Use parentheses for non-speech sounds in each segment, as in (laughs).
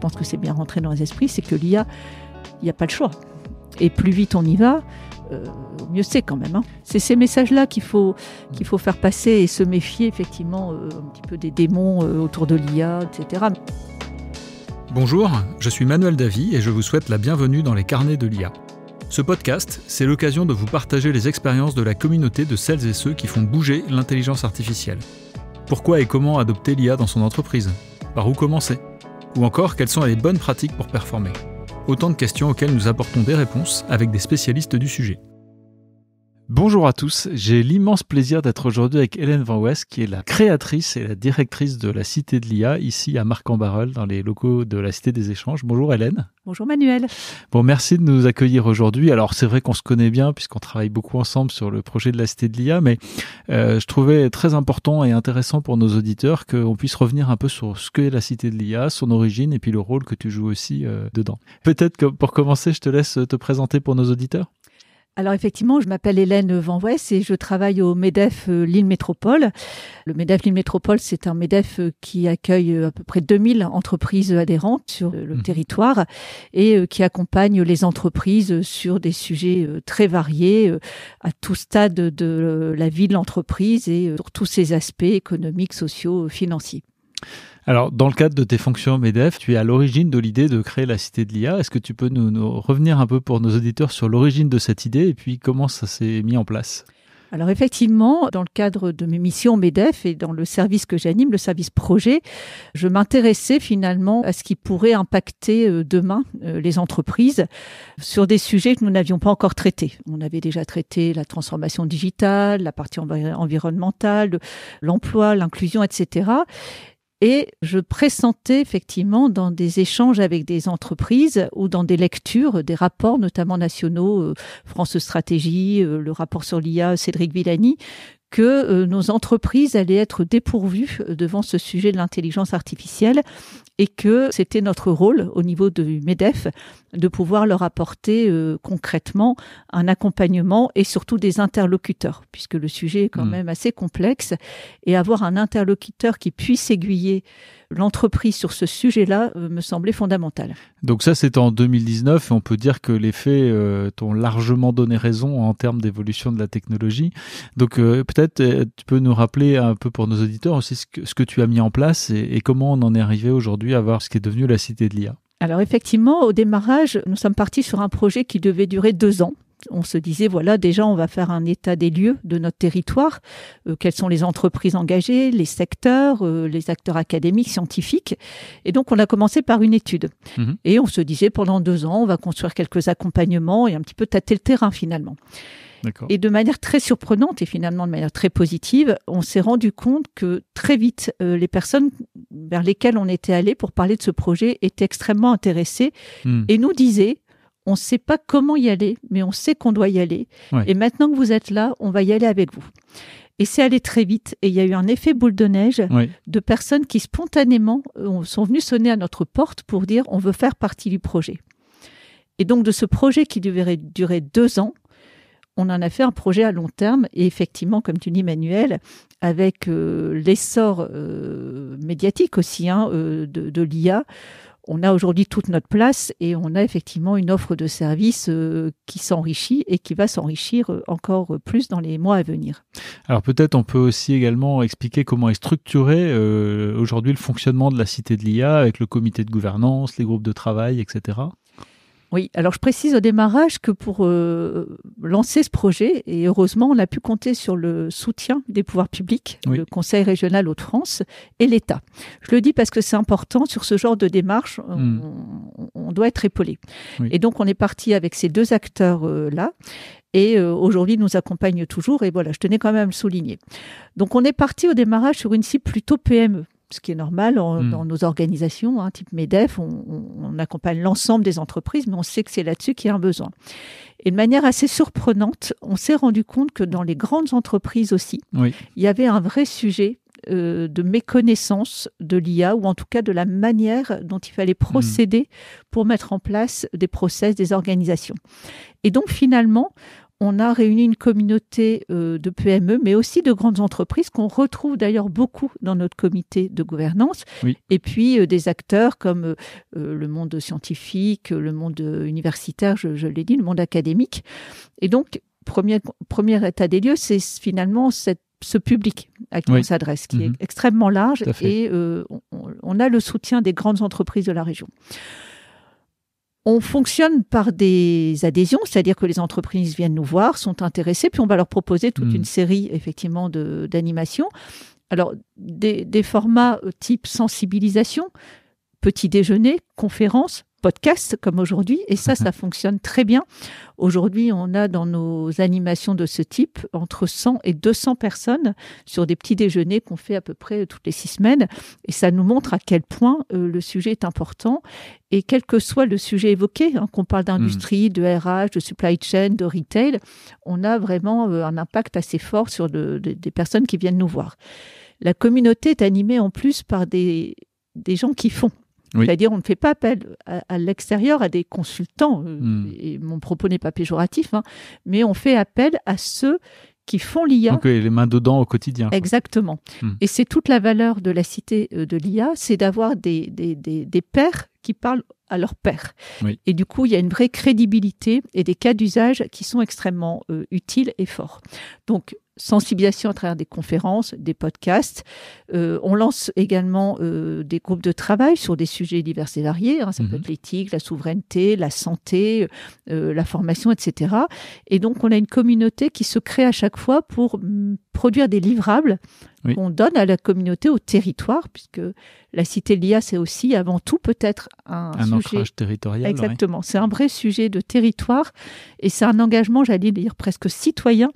Je pense que c'est bien rentré dans les esprits, c'est que l'IA, il n'y a pas le choix. Et plus vite on y va, euh, mieux c'est quand même. Hein. C'est ces messages-là qu'il faut, qu'il faut faire passer et se méfier effectivement euh, un petit peu des démons euh, autour de l'IA, etc. Bonjour, je suis Manuel Davy et je vous souhaite la bienvenue dans les carnets de l'IA. Ce podcast, c'est l'occasion de vous partager les expériences de la communauté de celles et ceux qui font bouger l'intelligence artificielle. Pourquoi et comment adopter l'IA dans son entreprise Par où commencer ou encore, quelles sont les bonnes pratiques pour performer Autant de questions auxquelles nous apportons des réponses avec des spécialistes du sujet. Bonjour à tous, j'ai l'immense plaisir d'être aujourd'hui avec Hélène Van West, qui est la créatrice et la directrice de la Cité de l'IA, ici à Marc-en-Barœul, dans les locaux de la Cité des Échanges. Bonjour Hélène. Bonjour Manuel. Bon, merci de nous accueillir aujourd'hui. Alors c'est vrai qu'on se connaît bien puisqu'on travaille beaucoup ensemble sur le projet de la Cité de l'IA, mais euh, je trouvais très important et intéressant pour nos auditeurs qu'on puisse revenir un peu sur ce qu'est la Cité de l'IA, son origine et puis le rôle que tu joues aussi euh, dedans. Peut-être que pour commencer, je te laisse te présenter pour nos auditeurs alors effectivement, je m'appelle Hélène Van West et je travaille au MEDEF euh, Lille Métropole. Le MEDEF Lille Métropole, c'est un MEDEF euh, qui accueille euh, à peu près 2000 entreprises adhérentes sur le mmh. territoire et qui accompagne les entreprises sur des sujets très variés à tout stade de la vie de l'entreprise et sur tous ses aspects économiques, sociaux, financiers. Alors, dans le cadre de tes fonctions MEDEF, tu es à l'origine de l'idée de créer la Cité de l'IA. Est-ce que tu peux nous, revenir un peu pour nos auditeurs sur l'origine de cette idée et puis comment ça s'est mis en place alors effectivement, dans le cadre de mes missions MEDEF et dans le service que j'anime, le service projet, je m'intéressais finalement à ce qui pourrait impacter euh, demain euh, les entreprises sur des sujets que nous n'avions pas encore traités. On avait déjà traité la transformation digitale, la partie environnementale, l'emploi, l'inclusion, etc. Et je pressentais effectivement dans des échanges avec des entreprises ou dans des lectures, des rapports, notamment nationaux, euh, France Stratégie, euh, le rapport sur l'IA, Cédric Villani, que euh, nos entreprises allaient être dépourvues devant ce sujet de l'intelligence artificielle et que c'était notre rôle au niveau du MEDEF de pouvoir leur apporter euh, concrètement un accompagnement et surtout des interlocuteurs, puisque le sujet est quand hmm. même assez complexe, et avoir un interlocuteur qui puisse aiguiller l'entreprise sur ce sujet-là euh, me semblait fondamentale. Donc ça, c'est en 2019 et on peut dire que les faits euh, ont t'ont largement donné raison en termes d'évolution de la technologie. Donc euh, peut-être tu peux nous rappeler un peu pour nos auditeurs aussi ce que, tu as mis en place et comment on en est arrivé aujourd'hui à voir ce qui est devenu la cité de l'IA. Alors effectivement, au démarrage, nous sommes partis sur un projet qui devait durer deux ans on se disait, voilà, déjà, on va faire un état des lieux de notre territoire, euh, quelles sont les entreprises engagées, les secteurs, euh, les acteurs académiques, scientifiques. Et donc, on a commencé par une étude. Mhm. Et on se disait, pendant deux ans, on va construire quelques accompagnements et un petit peu tâter le terrain finalement. Et de manière très surprenante et finalement de manière très positive, on s'est rendu compte que très vite, euh, les personnes vers lesquelles on était allé pour parler de ce projet étaient extrêmement intéressées hmm. et nous disaient on ne sait pas comment y aller, mais on sait qu'on doit y aller. Et maintenant que vous êtes là, on va y aller avec vous. Et c'est allé très vite. Et il y a eu un effet boule de neige de personnes qui spontanément euh, sont venues sonner à notre porte pour dire on veut faire partie du projet. Et donc de ce projet qui devait durer deux ans, on en a fait un projet à long terme. Et effectivement, comme tu dis, Manuel, avec euh, l'essor euh, médiatique aussi hein, de l'IA, on a aujourd'hui toute notre place et on a effectivement une offre de services euh, qui s'enrichit et qui va s'enrichir euh, encore plus dans les mois à venir. Alors peut-être on peut aussi également expliquer comment est structuré euh, aujourd'hui le fonctionnement de la Cité de l'IA avec le comité de gouvernance, les groupes de travail, etc. Oui, alors je précise au démarrage que pour euh, lancer ce projet, et heureusement, on a pu compter sur le soutien des pouvoirs publics, le Conseil régional Hauts-de-France et l'État. Je le dis parce que c'est important, sur ce genre de démarche, on, hmm. doit être épaulé. Et donc on est parti avec ces deux acteurs-là. Euh, et euh, aujourd'hui nous accompagne toujours. Et voilà, je tenais quand même à le souligner. Donc on est parti au démarrage sur une cible plutôt PME ce qui est normal hmm. dans nos organisations, hein, type MEDEF, on, accompagne l'ensemble des entreprises, mais on sait que c'est là-dessus qu'il y a un besoin. Et de manière assez surprenante, on s'est rendu compte que dans les grandes entreprises aussi, il y avait un vrai sujet euh, de méconnaissance de l'IA ou en tout cas de la manière dont il fallait hmm. procéder pour mettre en place des process, des organisations. Et donc finalement, on a réuni une communauté euh, de PME, mais aussi de grandes entreprises qu'on retrouve d'ailleurs beaucoup dans notre comité de gouvernance. Et puis euh, des acteurs comme euh, le monde scientifique, le monde universitaire, je, l'ai dit, le monde académique. Et donc, premier, premier état des lieux, c'est finalement ce public à qui on s'adresse, qui est mhm. extrêmement large, et on, a le soutien des grandes entreprises de la région. On fonctionne par des adhésions, c'est-à-dire que les entreprises viennent nous voir, sont intéressées, puis on va leur proposer toute hmm. une série effectivement d'animations. Alors des, des formats euh, type sensibilisation, petit déjeuner, conférence, Podcast comme aujourd'hui. Et ça, ça (laughs) fonctionne très bien. Aujourd'hui, on a dans nos animations de ce type entre 100 et 200 personnes sur des petits déjeuners qu'on fait à peu près toutes les six semaines. Et ça nous montre à quel point euh, le sujet est important. Et quel que soit le sujet évoqué, hein, qu'on parle d'industrie, mm. de RH, de supply chain, de retail, on a vraiment euh, un impact assez fort sur des personnes qui viennent nous voir. La communauté est animée en plus par des des gens qui font. C'est-à-dire, on ne fait pas appel à, l'extérieur à des consultants, euh, hmm. et mon propos n'est pas péjoratif, hein, mais on fait appel à ceux qui font l'IA. Donc euh, les mains dedans au quotidien. Exactement. Hmm. Et c'est toute la valeur de la cité euh, de l'IA, c'est d'avoir des, des, des, qui parlent à leurs père. Et du coup, il y a une vraie crédibilité et des cas d'usage qui sont extrêmement utiles et forts. Donc, sensibilisation à travers des conférences, des podcasts. Euh, on lance également euh, des groupes de travail sur des sujets divers et variés. Hein, ça peut mhm. être l'éthique, la souveraineté, la santé, euh, la formation, etc. Et donc, on a une communauté qui se crée à chaque fois pour mm, produire des livrables qu'on donne à la communauté, au territoire, puisque la cité de l'IA, c'est aussi avant tout peut-être un, un ancrage territorial. Exactement, c'est un vrai sujet de territoire et c'est un engagement, j'allais dire presque citoyen,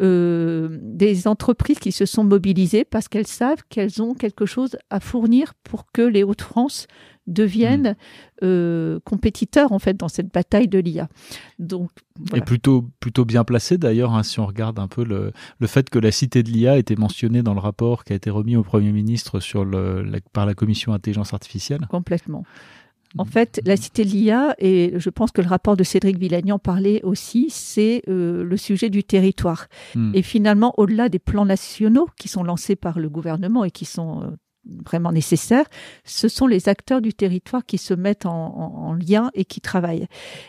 euh, des entreprises qui se sont mobilisées parce qu'elles savent qu'elles ont quelque chose à fournir pour que les Hauts-de-France deviennent mm. euh, compétiteurs en fait dans cette bataille de l'IA. Donc et plutôt plutôt bien placé d'ailleurs hein, si on regarde un peu le, fait que la cité de l'IA été mentionnée dans le rapport qui a été remis au Premier ministre sur le, par la commission intelligence artificielle. Complètement. En fait, la cité de l'IA, et je pense que le rapport de Cédric Villagnan parlait aussi, c'est euh, le sujet du territoire. Mm. Et finalement, au-delà des plans nationaux qui sont lancés par le gouvernement et qui sont euh, vraiment nécessaire, ce sont les acteurs du territoire qui se mettent en, lien et qui travaillent.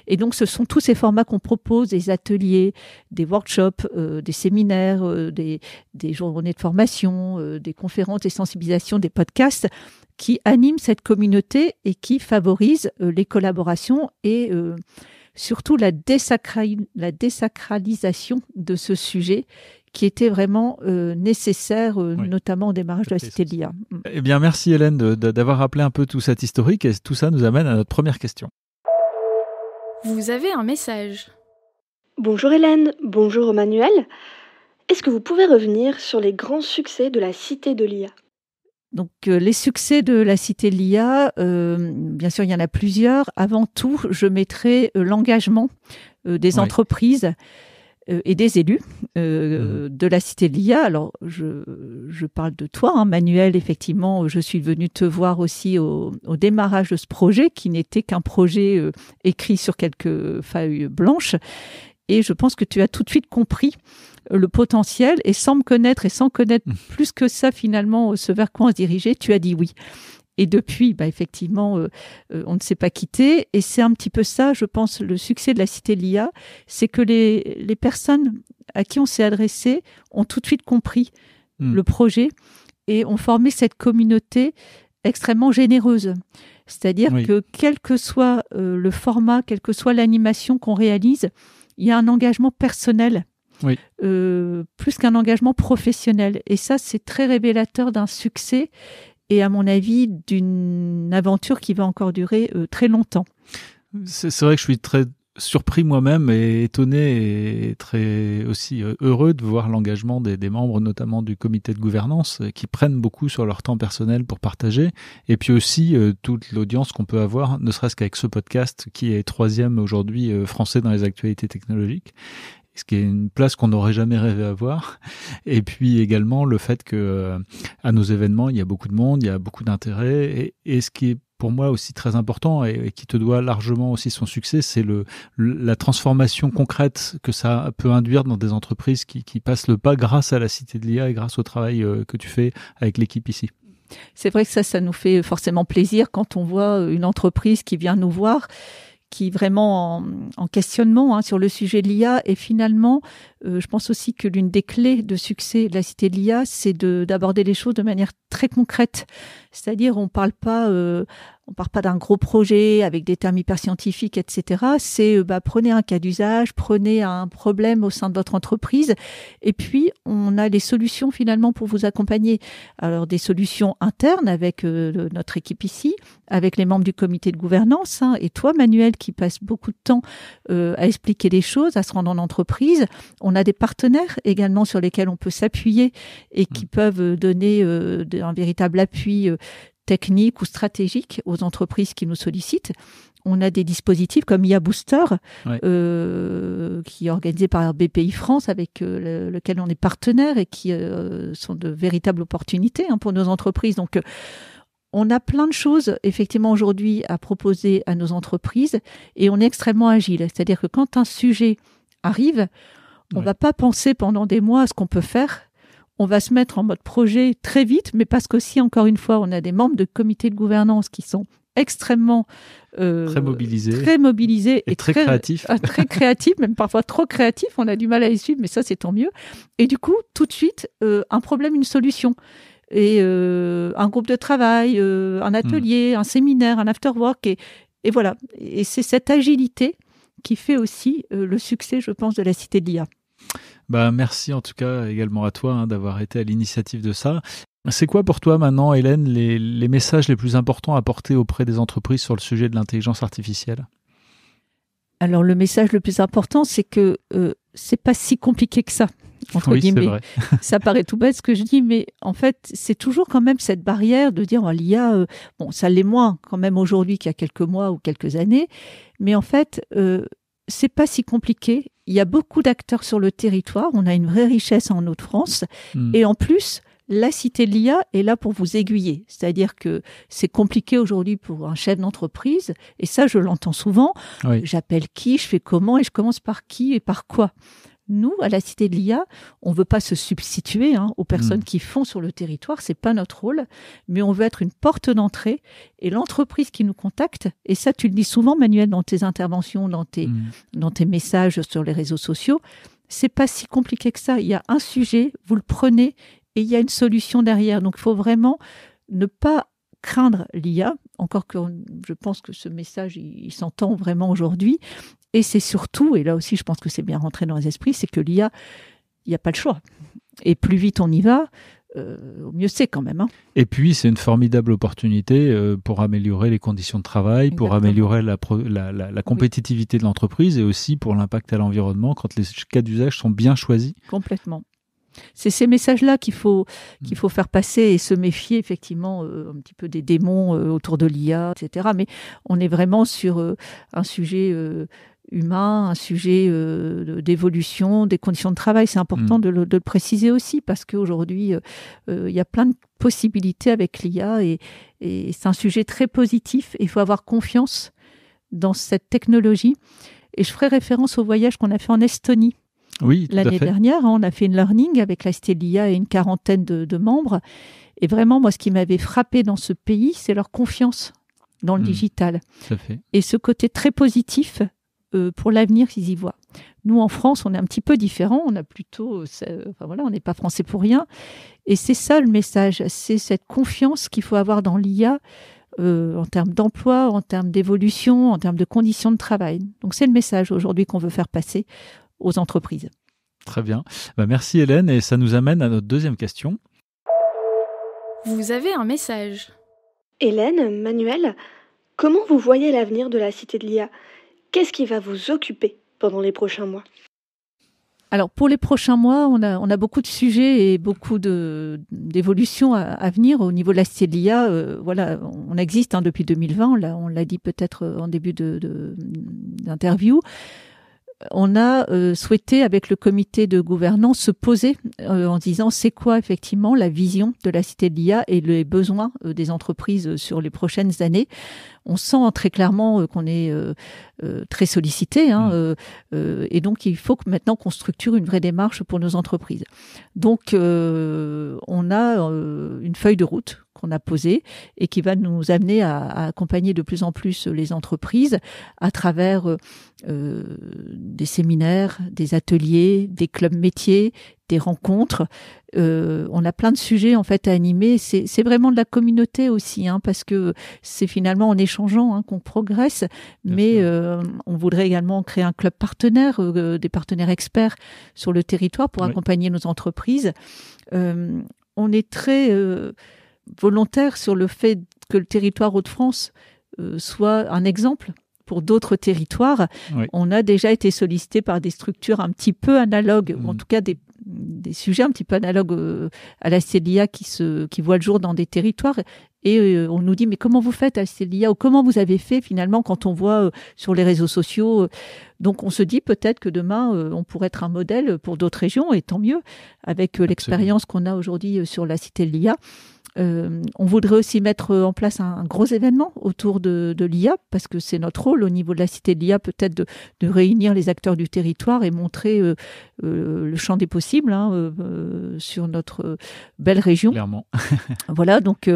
Et donc ce sont tous ces formats qu'on propose, des ateliers, des workshops, euh, des séminaires, euh, des, journées de formation, euh, des conférences, des sensibilisations, des podcasts qui animent cette communauté et qui favorisent les collaborations et surtout la désacralisation de ce sujet qui était vraiment euh, nécessaire, euh, notamment au démarrage de la cité de l'IA. Mm. Eh bien, merci Hélène d'avoir rappelé un peu tout cet historique et tout ça nous amène à notre première question. Vous avez un message. Bonjour Hélène, bonjour Emmanuel. Est-ce que vous pouvez revenir sur les grands succès de la cité de l'IA donc euh, les succès de la cité de l'IA, bien sûr il y en a plusieurs. Avant tout, je mettrai l'engagement des entreprises euh, et des élus euh, mhm. de la cité de l'IA. Alors, je, je, parle de toi, hein, Manuel. Effectivement, je suis venue te voir aussi au, démarrage de ce projet, qui n'était qu'un projet euh, écrit sur quelques feuilles blanches. Et je pense que tu as tout de suite compris le potentiel et sans me connaître et sans connaître mmh. plus que ça finalement ce vers quoi on se dirigeait, tu as dit oui. Et depuis, bah, effectivement, euh, euh, on ne s'est pas quitté. Et c'est un petit peu ça, je pense, le succès de la Cité de l'IA, c'est que les, les, personnes à qui on s'est adressé ont tout de suite compris hmm. le projet et ont formé cette communauté extrêmement généreuse. C'est-à-dire que quel que soit euh, le format, quelle que soit l'animation qu'on réalise, il y a un engagement personnel. plus qu'un engagement professionnel. Et ça, c'est très révélateur d'un succès et à mon avis d'une aventure qui va encore durer euh, très longtemps. C'est vrai que je suis très surpris moi-même et étonné et très aussi euh, heureux de voir l'engagement des, membres, notamment du comité de gouvernance, euh, qui prennent beaucoup sur leur temps personnel pour partager. Et puis aussi toute l'audience qu'on peut avoir, ne serait-ce qu'avec ce podcast qui est troisième aujourd'hui français dans les actualités technologiques ce qui est une place qu'on n'aurait jamais rêvé avoir. Et puis également le fait que euh, à nos événements, il y a beaucoup de monde, il y a beaucoup d'intérêt. Et, ce qui est pour moi aussi très important et, qui te doit largement aussi son succès, c'est le, la transformation concrète que ça peut induire dans des entreprises qui, passent le pas grâce à la Cité de l'IA et grâce au travail euh, que tu fais avec l'équipe ici. C'est vrai que ça, ça nous fait forcément plaisir quand on voit euh, une entreprise qui vient nous voir qui vraiment en, questionnement hein, sur le sujet de l'IA. Et finalement, euh, je pense aussi que l'une des clés de succès de la cité de l'IA, c'est d'aborder les choses de manière très concrète. C'est-à-dire, on ne parle pas euh, on part pas d'un gros projet avec des termes hyper scientifiques, etc. C'est euh, bah, prenez un cas d'usage, prenez un problème au sein de votre entreprise, et puis on a les solutions finalement pour vous accompagner. Alors des solutions internes avec euh, notre équipe ici, avec les membres du comité de gouvernance, hein, et toi Manuel qui passe beaucoup de temps euh, à expliquer les choses, à se rendre en entreprise. On a des partenaires également sur lesquels on peut s'appuyer et qui mmh. peuvent donner un véritable appui techniques ou stratégiques aux entreprises qui nous sollicitent. On a des dispositifs comme IA Booster, euh, qui est organisé par BPI France, avec euh, lequel on est partenaire et qui euh, sont de véritables opportunités hein, pour nos entreprises. Donc, on a plein de choses effectivement aujourd'hui à proposer à nos entreprises et on est extrêmement agile. C'est-à-dire que quand un sujet arrive, on ne va pas penser pendant des mois à ce qu'on peut faire on va se mettre en mode projet très vite, mais parce qu'aussi, encore une fois, on a des membres de comités de gouvernance qui sont extrêmement euh, très mobilisés, très mobilisés et, très, créatifs, (laughs) ah, très créatifs, même parfois trop créatifs. On a du mal à les suivre, mais ça c'est tant mieux. Et du coup, tout de suite, euh, un problème, une solution. Et euh, un groupe de travail, un hmm. atelier, un séminaire, un after-work. Et, et, voilà. Et c'est cette agilité qui fait aussi le succès, je pense, de la Cité de l'IA. Bah, merci en tout cas également à toi hein, d'avoir été à l'initiative de ça. C'est quoi pour toi maintenant, Hélène, les, messages les plus importants à porter auprès des entreprises sur le sujet de l'intelligence artificielle Alors le message le plus important, c'est que euh, c'est pas si compliqué que ça. (laughs) (laughs) ça paraît tout bête ce que je dis, mais en fait, c'est toujours quand même cette barrière de dire oh, l'IA, euh, bon, ça l'est moins quand même aujourd'hui qu'il y a quelques mois ou quelques années, mais en fait, euh, c'est pas si compliqué il y a beaucoup d'acteurs sur le territoire. On a une vraie richesse en Haute-France. Hmm. Et en plus, la cité de l'IA est là pour vous aiguiller. C'est-à-dire que c'est compliqué aujourd'hui pour un chef d'entreprise, et ça je l'entends souvent. J'appelle qui, je fais comment, et je commence par qui et par quoi nous, à la Cité de l'IA, on ne veut pas se substituer hein, aux personnes mm. qui font sur le territoire, c'est pas notre rôle, mais on veut être une porte d'entrée et l'entreprise qui nous contacte, et ça tu le dis souvent Manuel dans tes interventions, dans tes, mm. dans tes messages sur les réseaux sociaux, c'est pas si compliqué que ça. Il y a un sujet, vous le prenez et il y a une solution derrière. Donc il faut vraiment ne pas craindre l'IA, encore que je pense que ce message, il, s'entend vraiment aujourd'hui. Et c'est surtout, et là aussi je pense que c'est bien rentré dans les esprits, c'est que l'IA, il n'y a pas le choix. Et plus vite on y va, euh, au mieux c'est quand même. Hein. Et puis, c'est une formidable opportunité euh, pour améliorer les conditions de travail, pour améliorer la, compétitivité de l'entreprise et aussi pour l'impact à l'environnement quand les cas d'usage sont bien choisis. Complètement. C'est ces messages-là qu'il faut, mm. qu'il faut faire passer et se méfier effectivement euh, un petit peu des démons euh, autour de l'IA, etc. Mais on est vraiment sur euh, un sujet humain, un sujet d'évolution, des conditions de travail. C'est important mm. de, le, préciser aussi parce qu'aujourd'hui, il y a plein de possibilités avec l'IA et, et c'est un sujet très positif. Il faut avoir confiance dans cette technologie. Et je ferai référence au voyage qu'on a fait en Estonie oui, l'année dernière. Hein, on a fait une learning avec la Stelia et une quarantaine de, membres. Et vraiment, moi, ce qui m'avait frappé dans ce pays, c'est leur confiance dans le hmm. digital. Fait. Et ce côté très positif euh, pour l'avenir qu'ils y voient. Nous, en France, on est un petit peu différent. On a plutôt, euh, euh, enfin voilà, on n'est pas français pour rien. Et c'est ça le message. C'est cette confiance qu'il faut avoir dans l'IA. en termes d'emploi, en termes d'évolution, en termes de conditions de travail. Donc c'est le message aujourd'hui qu'on veut faire passer aux entreprises. Très bien. Bah, merci Hélène et ça nous amène à notre deuxième question. Vous avez un message. Hélène, Manuel, comment vous voyez l'avenir de la Cité de l'IA Qu'est-ce qui va vous occuper pendant les prochains mois alors pour les prochains mois, on a, beaucoup de sujets et beaucoup d'évolutions à, venir au niveau de la Cité de l'IA. Euh, voilà, on existe hein, depuis 2020, on l'a dit peut-être en début d'interview. De, on a euh, souhaité avec le comité de gouvernance se poser euh, en disant c'est quoi effectivement la vision de la cité de l'IA et les besoins euh, des entreprises sur les prochaines années. On sent très clairement qu'on est très sollicité hein, mm. et donc il faut que maintenant qu'on structure une vraie démarche pour nos entreprises. Donc on a une feuille de route on a posé et qui va nous amener à, accompagner de plus en plus les entreprises à travers euh, euh, des séminaires, des ateliers, des clubs métiers, des rencontres. Euh, on a plein de sujets en fait à animer. C'est vraiment de la communauté aussi, hein, parce que c'est finalement en échangeant hein, qu'on progresse. mais on voudrait également créer un club partenaire, des partenaires experts sur le territoire pour accompagner nos entreprises. on est très volontaire sur le fait que le territoire Hauts-de-France euh, soit un exemple pour d'autres territoires. On a déjà été sollicité par des structures un petit peu analogues, en mm. tout cas des, sujets un petit peu analogues euh, à la CELIA qui, se, qui voit le jour dans des territoires. Et euh, on nous dit, mais comment vous faites à ou comment vous avez fait finalement quand on voit sur les réseaux sociaux Donc on se dit peut-être que demain, on pourrait être un modèle pour d'autres régions, et tant mieux, avec l'expérience qu'on a aujourd'hui sur la cité de LIA. Euh, on voudrait aussi mettre en place un, gros événement autour de, l'IA, parce que c'est notre rôle au niveau de la cité de l'IA, peut-être de, réunir les acteurs du territoire et montrer euh, euh, le champ des possibles hein, sur notre belle région. Clairement. voilà, donc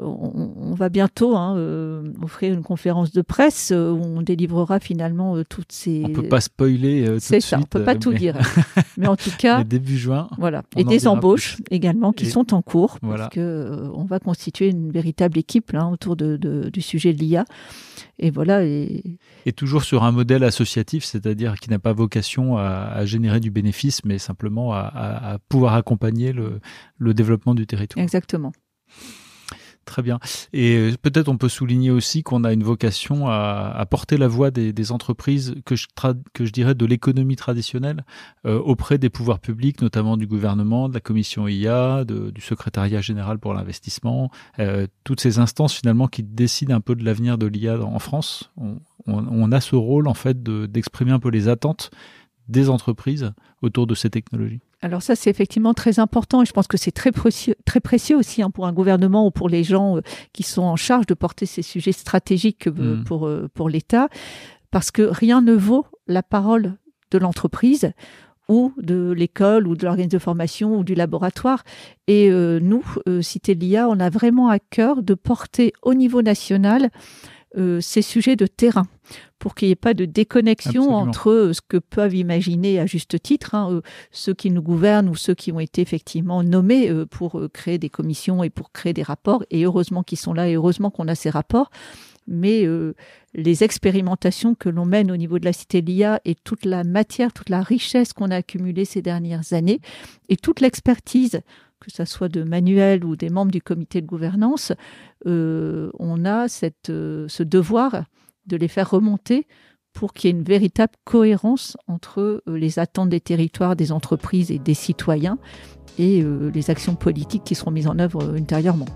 on, va bientôt hein, euh, offrir une conférence de presse euh, où on délivrera finalement euh, toutes ces. On peut pas spoiler. tout C'est ça, on peut pas tout dire. (laughs) mais en tout cas. début juin. Voilà. Et des embauches également qui sont en cours parce que on va constituer une véritable équipe hein, autour du sujet de l'IA. Et voilà. Et... toujours sur un modèle associatif, c'est-à-dire qui n'a pas vocation à, générer du bénéfice, mais simplement à, pouvoir accompagner le, développement du territoire. Exactement. Très bien. Et euh, peut-être on peut souligner aussi qu'on a une vocation à, porter la voix des, entreprises que je, dirais de l'économie traditionnelle euh, auprès des pouvoirs publics, notamment du gouvernement, de la commission IA, du secrétariat général pour l'investissement, euh, toutes ces instances finalement qui décident un peu de l'avenir de l'IA en France. On, a ce rôle en fait d'exprimer un peu les attentes des entreprises autour de ces technologies. Alors ça, c'est effectivement très important et je pense que c'est très précieux, très précieux aussi hein, pour un gouvernement ou pour les gens euh, qui sont en charge de porter ces sujets stratégiques euh, mm. pour, euh, pour l'État, parce que rien ne vaut la parole de l'entreprise ou de l'école ou de l'organisme de formation ou du laboratoire. Et nous, Cité LIA, on a vraiment à cœur de porter au niveau national euh, ces sujets de terrain pour qu'il n'y ait pas de déconnexion entre euh, ce que peuvent imaginer à juste titre hein, euh, ceux qui nous gouvernent ou ceux qui ont été effectivement nommés pour créer des commissions et pour créer des rapports. Et heureusement qu'ils sont là et heureusement qu'on a ces rapports mais euh, les expérimentations que l'on mène au niveau de la cité de l'IA et toute la matière, toute la richesse qu'on a accumulée ces dernières années et toute l'expertise que ce soit de Manuel ou des membres du comité de gouvernance, euh, on a euh, ce devoir de les faire remonter pour qu'il y ait une véritable cohérence entre les attentes des territoires, des entreprises et des citoyens et les actions politiques qui seront mises en œuvre intérieurement.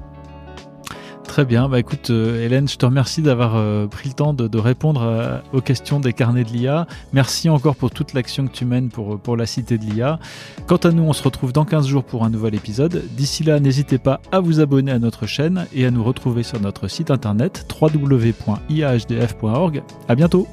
Très bien, bah écoute euh, Hélène, je te remercie d'avoir euh, pris le temps de, répondre euh, aux questions des carnets de l'IA. Merci encore pour toute l'action que tu mènes pour, pour la cité de l'IA. Quant à nous, on se retrouve dans 15 jours pour un nouvel épisode. D'ici là, n'hésitez pas à vous abonner à notre chaîne et à nous retrouver sur notre site internet www.iahdf.org. À bientôt